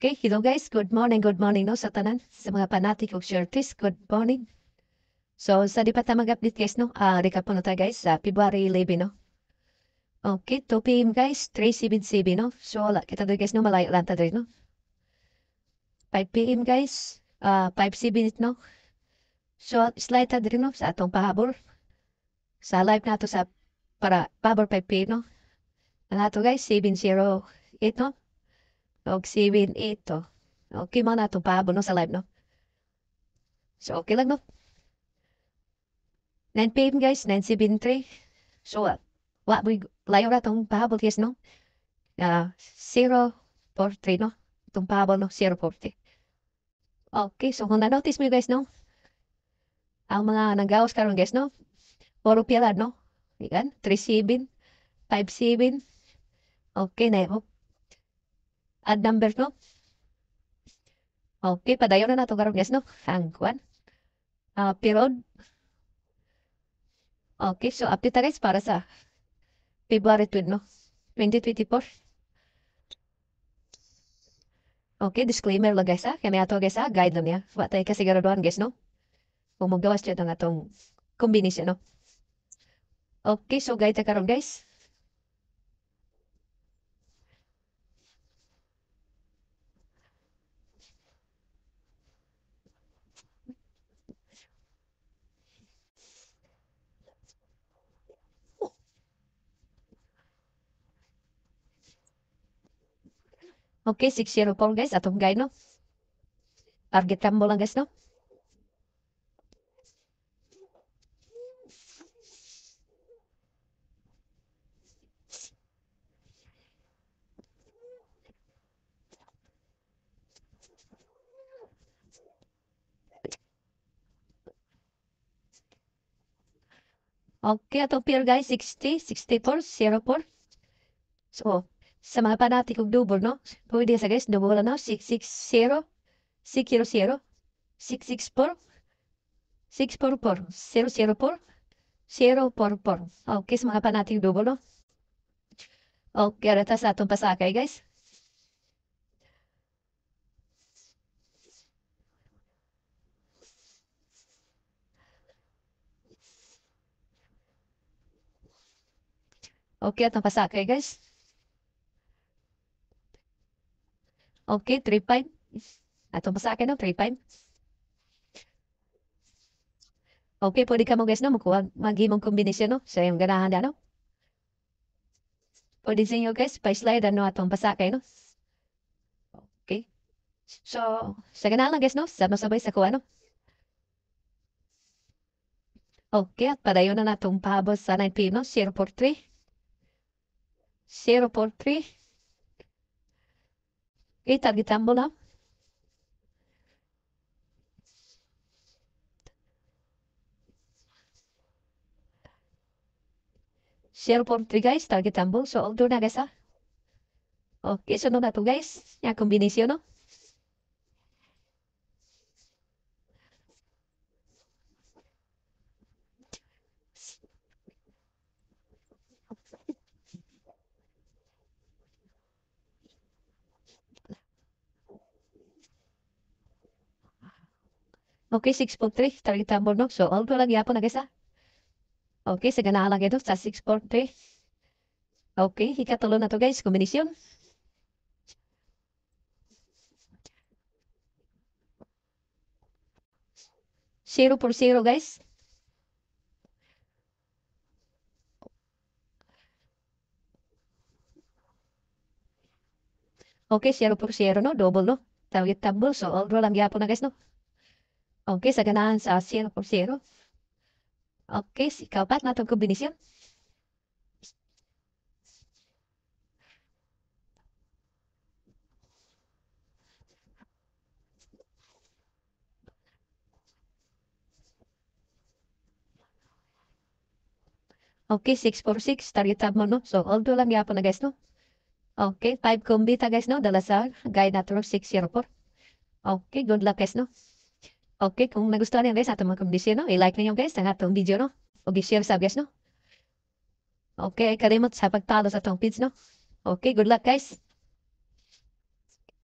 Okay, hello guys. Good morning, good morning no sa tanan sa mga fanatic og shirties. Good morning. So sa di pa ta mag-update guys no. Ah, uh, recap no tayo guys sa February 11 no. Okay, 2 PM guys, 377 no. So wala kita do guys no malay Atlanta dre no. 5 PM guys, ah uh, 5 no. So slide ta dre no sa atong pahabor. Sa live nato sa para pahabor 5 PM no. Ano guys, 708 no og si ito. Okay man nato paabon no, sa live, no? So, okay lang, no? 9 p.m. guys, 9.73. So, uh, wa mo layo na itong pahabol, guys, no? Uh, 0.43, no? Itong pahabol, no? 0.40. Okay, so kung na-notice mo, guys, no? Ang mga nanggawas karon guys, no? Puro pirad, no? Ikan, 3.7, 5.7. Okay, na yun. Oh add number no? Okay, padayon na nato karon guys, no? Ang kwan. Uh, ah, period. Okay, so update na guys para sa February 20 no? 2024. Okay, disclaimer lang guys, ha? Kaya may ato guys, ha? Guide lang niya. Wa tayo kasiguraduhan guys, no? Kung magawas dyan ang atong combination, no? Okay, so guide na karon guys. Okay, 604 guys. Atong guide, no? Target kamu lang guys, no? Okay, atau pair guys, 60, 64, 04. So, Sama pa natin kung double, no? Pwede sa guys, double na, 660, 600, 664, 644, 004, 044. Okay, sama pa natin double, no? Okay, rata sa atong pasakay, guys. Okay, atong pasakay, guys. Okay, 3.5. Atong pa sa akin, no? 3.5. Okay, pwede ka mo guys, no? Magkuha, maghimong kombinasyon, no? Sa iyong ganahan na, no? Pwede sa inyo guys, pa-slide, ano? Atong pasakay, no? Okay. So, sa ganahan lang guys, no? Sabay-sabay sa kuha, no? Okay, at padayon na natong pahabos sa 9 p.m., no? 043. 043. এই তাগি থামবো না share form 3 guys, target tambung, So, all do na guys ha. Okay, so no na to guys. Yung kombinasyon no. Okay, 6.3. Target ang bulnog. So, all lang yapon na guys Okay, sa ganahan lang ito sa 6.3. Okay, hikatulo na to guys. Combination. Zero por zero guys. Okay, zero por zero no? Double no? Tawag yung tumble. So, all lang yapon na guys no? Okay, sa ganahan sa 0 for 0. Okay, si kapat na itong kombinasyon. Okay, 6 for 6, targetab mo, no? So, all do lang yapon na, guys, no? Okay, 5 ta, guys, no? Dala sa guide na 604. Okay, good luck, guys, no? Okay, kung nagustuhan niyo guys atong mga kondisyon, no? i-like niyo guys ang atong video, no? O i-share sa guys, no? Okay, kalimot sa pagtalo sa atong page, no? Okay, good luck guys!